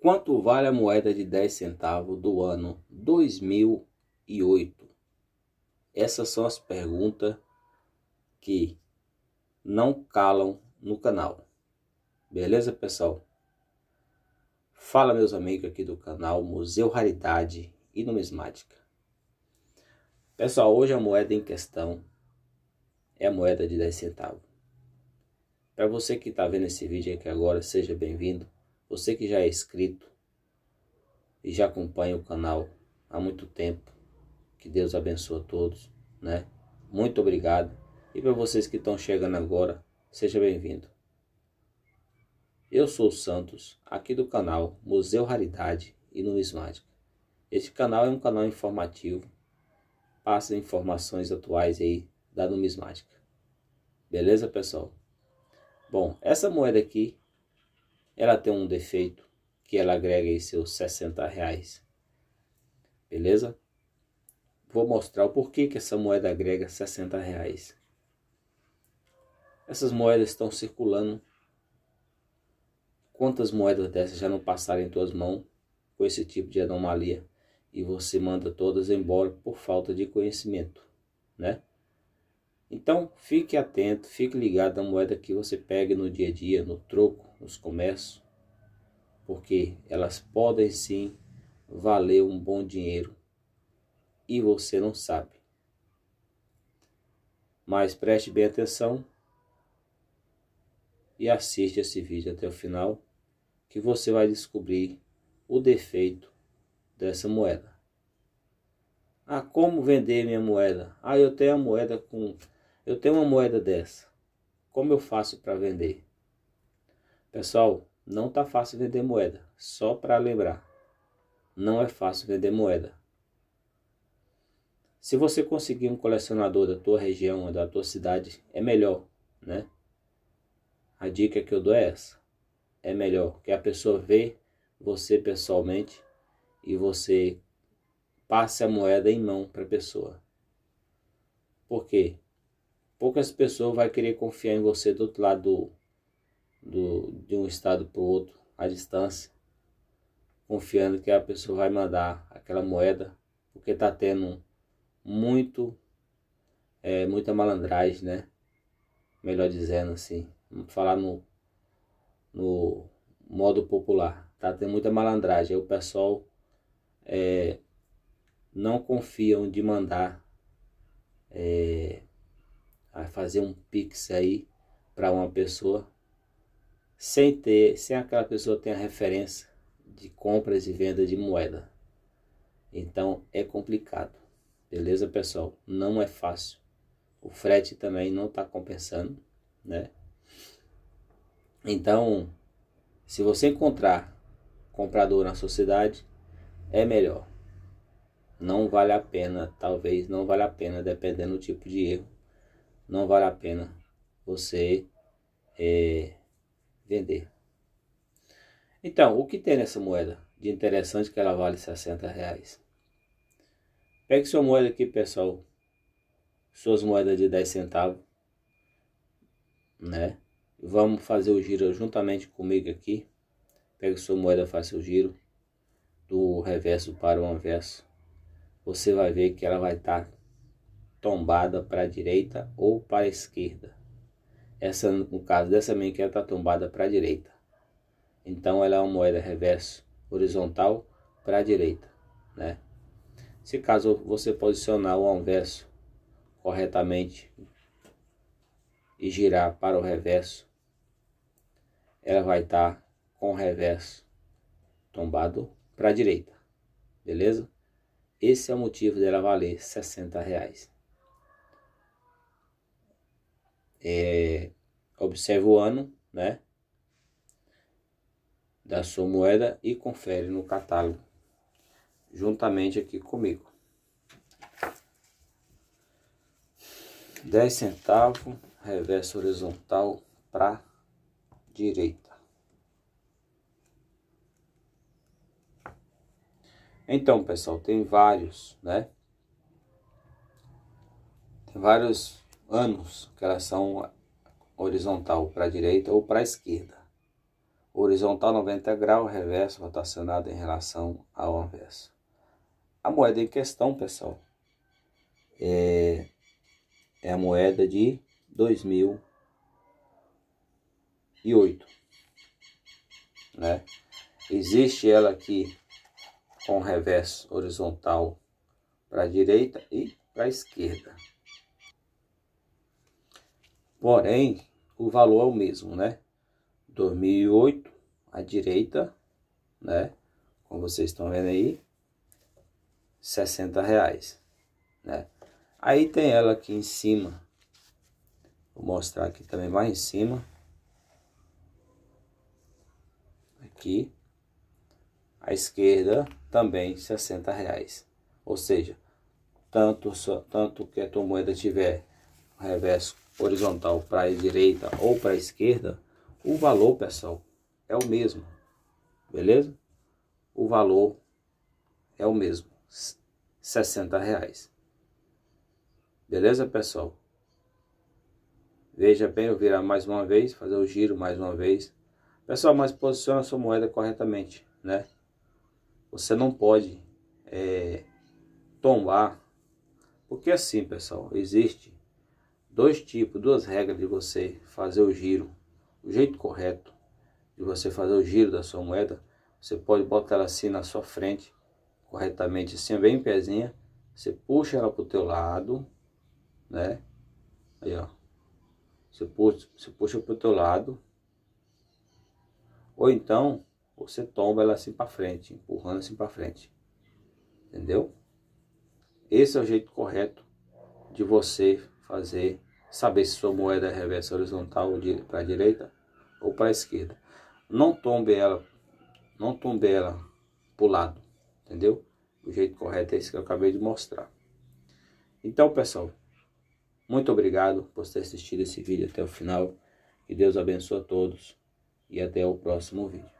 Quanto vale a moeda de 10 centavos do ano 2008? Essas são as perguntas que não calam no canal. Beleza, pessoal? Fala, meus amigos aqui do canal Museu Raridade e Numismática. Pessoal, hoje a moeda em questão é a moeda de 10 centavos. Para você que está vendo esse vídeo aqui agora, seja bem-vindo. Você que já é inscrito e já acompanha o canal há muito tempo, que Deus abençoe a todos, né? Muito obrigado. E para vocês que estão chegando agora, seja bem-vindo. Eu sou o Santos, aqui do canal Museu Raridade e Numismática. Este canal é um canal informativo, passa informações atuais aí da numismática. Beleza, pessoal? Bom, essa moeda aqui ela tem um defeito que ela agrega em seus 60 reais. Beleza? Vou mostrar o porquê que essa moeda agrega 60 reais. Essas moedas estão circulando. Quantas moedas dessas já não passaram em tuas mãos com esse tipo de anomalia? E você manda todas embora por falta de conhecimento, né? Então, fique atento, fique ligado à moeda que você pega no dia a dia, no troco, nos comércios, porque elas podem sim valer um bom dinheiro e você não sabe. Mas preste bem atenção e assiste esse vídeo até o final, que você vai descobrir o defeito dessa moeda. Ah, como vender minha moeda? Ah, eu tenho a moeda com eu tenho uma moeda dessa. Como eu faço para vender? Pessoal, não tá fácil vender moeda. Só para lembrar, não é fácil vender moeda. Se você conseguir um colecionador da tua região, da tua cidade, é melhor, né? A dica que eu dou é essa. É melhor que a pessoa vê você pessoalmente e você passe a moeda em mão para a pessoa. Por quê? poucas pessoas vai querer confiar em você do outro lado do, do de um estado para o outro, à distância, confiando que a pessoa vai mandar aquela moeda, porque tá tendo muito, é, muita malandragem, né? Melhor dizendo assim, vamos falar no, no modo popular, tá tendo muita malandragem, aí o pessoal é, não confiam de mandar é, a fazer um pix aí para uma pessoa sem ter, sem aquela pessoa ter a referência de compras e venda de moeda. Então é complicado. Beleza, pessoal? Não é fácil. O frete também não está compensando, né? Então, se você encontrar comprador na sociedade é melhor. Não vale a pena, talvez não vale a pena, dependendo do tipo de erro não vale a pena você é, vender. Então, o que tem nessa moeda de interessante que ela vale 60 reais? Pegue sua moeda aqui, pessoal. Suas moedas de 10 centavos, né? Vamos fazer o giro juntamente comigo aqui. Pegue sua moeda, faça o giro do reverso para o anverso. Você vai ver que ela vai estar tá tombada para a direita ou para a esquerda. Essa, no caso dessa menquera, está tombada para a direita. Então, ela é uma moeda reverso horizontal para a direita. Né? Se caso você posicionar o anverso corretamente e girar para o reverso, ela vai estar tá com o reverso tombado para a direita. Beleza? Esse é o motivo dela valer 60 reais é, observa o ano, né? Da sua moeda e confere no catálogo, juntamente aqui comigo. 10 centavos, reverso horizontal para direita. Então, pessoal, tem vários, né? Tem vários anos que elas são horizontal para a direita ou para a esquerda. Horizontal 90 graus, reverso rotacionado em relação ao anverso. A moeda em questão, pessoal, é, é a moeda de 2008. Né? Existe ela aqui com reverso horizontal para a direita e para a esquerda. Porém, o valor é o mesmo, né? 2008 à direita, né? Como vocês estão vendo aí, 60 reais, né? Aí tem ela aqui em cima. Vou mostrar aqui também mais em cima. Aqui. À esquerda também 60 reais. Ou seja, tanto, tanto que a tua moeda tiver reverso horizontal para a direita ou para a esquerda, o valor, pessoal, é o mesmo. Beleza? O valor é o mesmo, 60 reais. Beleza, pessoal? Veja bem, eu virar mais uma vez, fazer o giro mais uma vez. Pessoal, mas posiciona a sua moeda corretamente, né? Você não pode é, tombar, porque é assim, pessoal, existe dois tipos, duas regras de você fazer o giro, o jeito correto de você fazer o giro da sua moeda, você pode botar ela assim na sua frente, corretamente, assim, bem em pezinha, você puxa ela para o teu lado, né? Aí, ó, você puxa, você puxa para o teu lado, ou então você tomba ela assim para frente, empurrando assim para frente, entendeu? Esse é o jeito correto de você fazer saber se sua moeda é reversa horizontal para a direita ou para a esquerda. Não tombe ela, não tombe ela para o lado, entendeu? O jeito correto é esse que eu acabei de mostrar. Então, pessoal, muito obrigado por ter assistido esse vídeo até o final. Que Deus abençoe a todos e até o próximo vídeo.